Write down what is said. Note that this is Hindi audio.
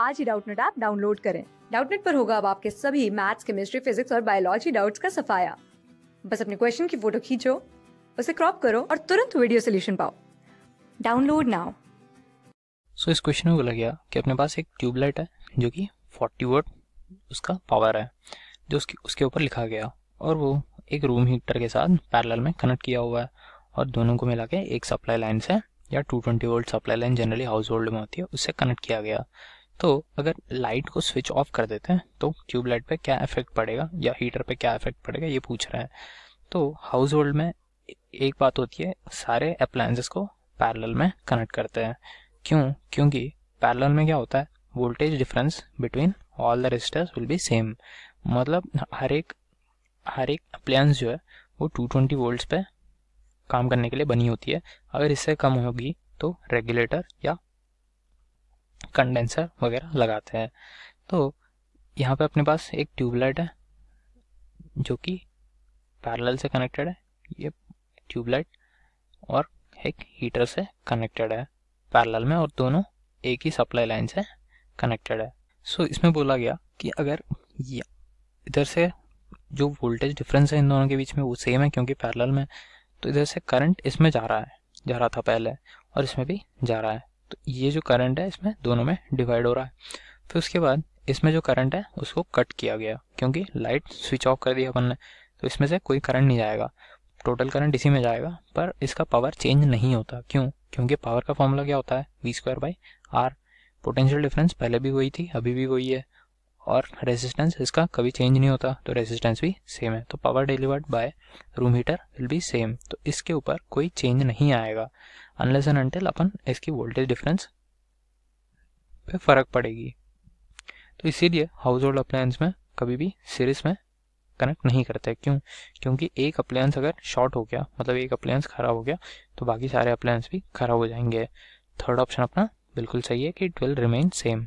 आज ही डाउटनेट ऐप डाउनलोड करें डाउटनेट पर होगा अब आपके सभी मैथ्स केमिस्ट्री फिजिक्स और बायोलॉजी डाउट्स का सफाया बस अपने क्वेश्चन की फोटो खींचो उसे क्रॉप करो और तुरंत वीडियो सोल्यूशन पाओ डाउनलोड नाउ सो इस क्वेश्चन में बोला गया कि अपने पास एक ट्यूबलाइट है जो कि 40 वोल्ट उसका पावर है जो उसकी उसके ऊपर लिखा गया और वो एक रूम हीटर के साथ पैरेलल में कनेक्ट किया हुआ है और दोनों को मिला के एक सप्लाई लाइन से या 220 volt supply line generally household में होती है उससे कनेक्ट किया गया तो अगर लाइट को स्विच ऑफ कर देते हैं तो ट्यूबलाइट पे क्या इफेक्ट पड़ेगा या हीटर पे क्या इफेक्ट पड़ेगा ये पूछ रहा है तो हाउस होल्ड में एक बात होती है सारे अप्लायंसेस को पैरेलल में कनेक्ट करते हैं क्यों क्योंकि पैरेलल में क्या होता है voltage difference between all the resistors will be same मतलब हर एक हर एक अप्लायंस जो है वो 220 ट्वेंटी वोल्ट पे काम करने के लिए बनी होती है अगर इससे कम होगी तो रेगुलेटर या कंडेंसर वगैरह लगाते हैं तो यहाँ पे अपने पास एक ट्यूबलाइट है जो कि पैरेलल से कनेक्टेड है ये ट्यूबलाइट और एक हीटर से कनेक्टेड है पैरेलल में और दोनों एक ही सप्लाई लाइन से कनेक्टेड है सो so, इसमें बोला गया कि अगर इधर से जो वोल्टेज डिफरेंस है इन दोनों के बीच में वो सेम है क्योंकि पैरेलल में तो इधर से करंट इसमें जा रहा है जा रहा था पहले और इसमें भी जा रहा है तो ये जो करंट है इसमें दोनों में डिवाइड हो रहा है फिर उसके बाद इसमें जो करंट है उसको कट किया गया क्योंकि लाइट स्विच ऑफ कर दिया अपन ने तो इसमें से कोई करंट नहीं जाएगा टोटल करंट इसी में जाएगा पर इसका पावर चेंज नहीं होता क्यों क्योंकि पावर का फॉर्मूला क्या होता है V square by R potential difference पहले भी वही थी अभी भी वही है और रेजिस्टेंस इसका कभी चेंज नहीं होता तो रेजिस्टेंस भी सेम है तो power delivered by room heater will be same तो इसके ऊपर कोई चेंज नहीं आएगा अनलेस एंड अनटिल अपन इसकी वोल्टेज डिफरेंस पे फर्क पड़ेगी तो इसीलिए हाउस होल्ड अप्लायंस में कभी भी सीरीज में कनेक्ट नहीं करते क्यों क्योंकि एक अप्लायंस अगर शॉर्ट हो गया मतलब एक अप्लायंस खराब हो गया तो बाकी सारे अप्लायंस भी खराब हो जाएंगे थर्ड ऑप्शन अपना बिल्कुल सही है कि इट विल रिमेन सेम